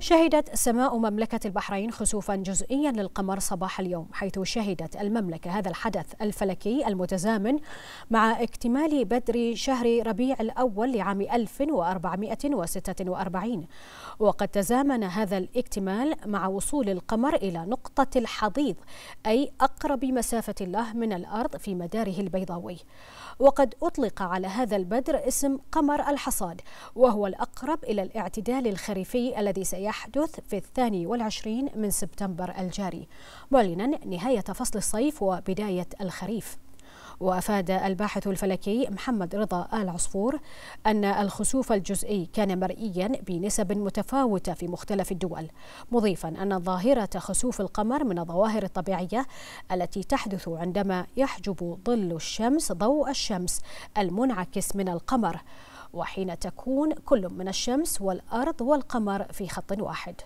شهدت سماء مملكة البحرين خسوفا جزئيا للقمر صباح اليوم حيث شهدت المملكة هذا الحدث الفلكي المتزامن مع اكتمال بدر شهر ربيع الأول لعام 1446 وقد تزامن هذا الاكتمال مع وصول القمر إلى نقطة الحضيض أي أقرب مسافة له من الأرض في مداره البيضاوي وقد أطلق على هذا البدر اسم قمر الحصاد وهو الأقرب إلى الاعتدال الخريفي الذي سيحدث سيحدث في الثاني والعشرين من سبتمبر الجاري معلنا نهاية فصل الصيف وبداية الخريف وأفاد الباحث الفلكي محمد رضا آل عصفور أن الخسوف الجزئي كان مرئيا بنسب متفاوتة في مختلف الدول مضيفا أن ظاهرة خسوف القمر من الظواهر الطبيعية التي تحدث عندما يحجب ظل الشمس ضوء الشمس المنعكس من القمر وحين تكون كل من الشمس والأرض والقمر في خط واحد